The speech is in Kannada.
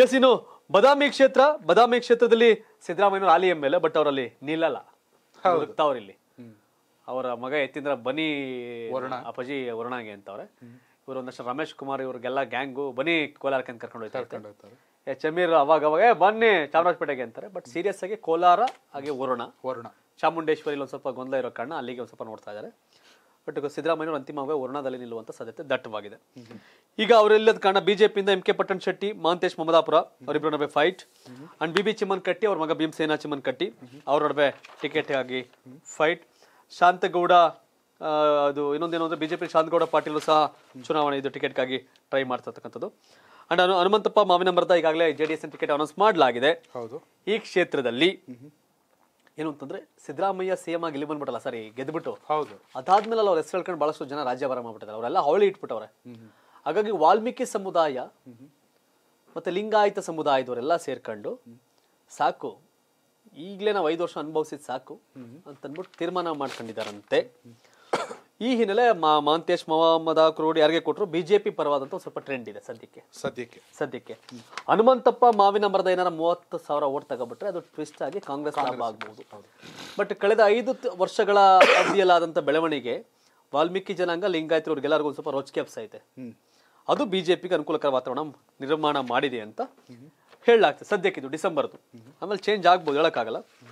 ಎಸ್ ಇನ್ನು ಬದಾಮಿ ಕ್ಷೇತ್ರ ಬದಾಮಿ ಕ್ಷೇತ್ರದಲ್ಲಿ ಸಿದ್ದರಾಮಯ್ಯ ಆಲಿ ಎಮ್ ಎಲ್ ಬಟ್ ಅವರಲ್ಲಿ ನಿಲ್ಲಲ್ಲ ಇಲ್ಲಿ ಅವರ ಮಗ ಎತ್ತಿಂದ್ರ ಬನಿ ಅಪ್ಪಾಜಿ ವರುಣಾಗೆ ಅಂತವ್ರೆ ಇವರು ಒಂದಷ್ಟು ರಮೇಶ್ ಕುಮಾರ್ ಇವ್ರಿಗೆಲ್ಲ ಗ್ಯಾಂಗು ಬನ್ನಿ ಕೋಲಾರಕ್ಕೆ ಅಂತ ಕರ್ಕೊಂಡು ಹೋಗ್ತಾರೆ ಚಮೀರ್ ಅವಾಗ ಅವಾಗ ಬನ್ನಿ ಚಾಮರಾಜಪೇಟೆಗೆ ಅಂತಾರೆ ಬಟ್ ಸೀರಿಯಸ್ ಆಗಿ ಕೋಲಾರ ಹಾಗೆ ವರುಣ ವರುಣ ಚಾಮುಂಡೇಶ್ವರಿ ಒಂದ್ ಸ್ವಲ್ಪ ಗೊಂದಲ ಇರೋ ಕಾರಣ ಅಲ್ಲಿಗೆ ಒಂದ್ ಸ್ವಲ್ಪ ನೋಡ್ತಾ ಇದ್ದಾರೆ ಬಟ್ ಸಿದ್ದರಾಮಯ್ಯವರು ಅಂತಿಮವಾಗಿ ವರ್ಣದಲ್ಲಿ ನಿಲ್ಲುವಂತ ಸಾಧ್ಯತೆ ದಟ್ಟವಾಗಿದೆ ಈಗ ಅವರೆಲ್ಲದ ಕಾರಣ ಬಿಜೆಪಿಯಿಂದ ಎಂ ಕೆ ಪಟ್ಟಣ್ ಶೆಟ್ಟಿ ಮಹಂತೇಶ್ ಮೊಮ್ಮದಾಪುರ ಅವರಿಬ್ಬರ ನಡುವೆ fight and B B Chimmankatti ಅವ್ರ ಮಗ ಸೇನಾ ಚಿಮ್ಮನ್ ಕಟ್ಟಿ ಅವ್ರ ನಡುವೆ ಟಿಕೆಟ್ ಆಗಿ ಫೈಟ್ ಶಾಂತಗೌಡ ಅದು ಇನ್ನೊಂದೇನು ಅಂದ್ರೆ ಬಿಜೆಪಿ ಶಾಂತಗೌಡ ಪಾಟೀಲ್ ಸಹ ಚುನಾವಣೆ ಇದು ಟಿಕೆಟ್ಗಾಗಿ ಟ್ರೈ ಮಾಡ್ತಿರ್ತಕ್ಕಂಥದ್ದು ಅಂಡ್ ಹನುಮಂತಪ್ಪ ಮಾವಿನ ಮರದ ಈಗಾಗಲೇ J D S ticket announce ಮಾಡಲಾಗಿದೆ ಈ ಕ್ಷೇತ್ರದಲ್ಲಿ ಏನು ಅಂತಂದ್ರೆ ಸಿದ್ದರಾಮಯ್ಯ ಸಿಎಂ ಆಗಿ ಇಲ್ಲಿ ಬಂದ್ಬಿಟ್ಟಲ್ಲ ಸರಿ ಗೆದ್ಬಿಟ್ಟು ಹೌದು ಅದಾದ್ಮೇಲೆ ಅವ್ರ ಹೆಸರು ಹೇಳ್ಕೊಂಡು ಬಹಳಷ್ಟು ಜನ ರಾಜ್ಯಭಾರ ಮಾಡ್ಬಿಟ್ಟಿದ್ದಾರೆ ಅವರೆಲ್ಲ ಅವಳಿ ಇಟ್ಬಿಟ್ಟವ್ರೆ ಹಾಗಾಗಿ ವಾಲ್ಮೀಕಿ ಸಮುದಾಯ ಮತ್ತೆ ಲಿಂಗಾಯತ ಸಮುದಾಯದವರೆಲ್ಲ ಸೇರ್ಕೊಂಡು ಸಾಕು ಈಗ್ಲೇ ನಾವು ಐದು ವರ್ಷ ಅನುಭವಿಸಿದ್ ಸಾಕು ಅಂತ ಅಂದ್ಬಿಟ್ಟು ತೀರ್ಮಾನ ಮಾಡ್ಕೊಂಡಿದ್ದಾರಂತೆ ಈ ಹಿನ್ನೆಲೆ ಮಾ ಮಾಂತೇಶ್ ಮೊಹಮ್ಮದ ಕ್ರೋಡ್ ಯಾರಿಗೆ ಕೊಟ್ಟರು ಬಿಜೆಪಿ ಪರವಾದಂತ ಸ್ವಲ್ಪ ಟ್ರೆಂಡ್ ಇದೆ ಸದ್ಯಕ್ಕೆ ಸದ್ಯಕ್ಕೆ ಸದ್ಯಕ್ಕೆ ಹನುಮಂತಪ್ಪ ಮಾವಿನ ಮರದ ಏನಾರ ಮೂವತ್ತು ಸಾವಿರ ಓಟ್ ತಗೊಬಿಟ್ರೆ ಅದು ಟ್ವಿಸ್ಟ್ ಆಗಿ ಕಾಂಗ್ರೆಸ್ ಲಾಭ ಆಗಬಹುದು ಬಟ್ ಕಳೆದ ಐದು ವರ್ಷಗಳ ಅವಧಿಯಲ್ಲಾದಂಥ ಬೆಳವಣಿಗೆ ವಾಲ್ಮೀಕಿ ಜನಾಂಗ ಲಿಂಗಾಯತರು ಅವ್ರಿಗೆಲ್ಲರಿಗೂ ಒಂದು ಸ್ವಲ್ಪ ಅಪ್ಸ ಐತೆ ಅದು ಬಿಜೆಪಿಗೆ ಅನುಕೂಲಕರ ವಾತಾವರಣ ನಿರ್ಮಾಣ ಮಾಡಿದೆ ಅಂತ ಹೇಳಲಾಗ್ತದೆ ಇದು ಡಿಸೆಂಬರ್ದು ಆಮೇಲೆ ಚೇಂಜ್ ಆಗ್ಬೋದು ಹೇಳೋಕ್ಕಾಗಲ್ಲ